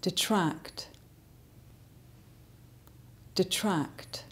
detract, detract.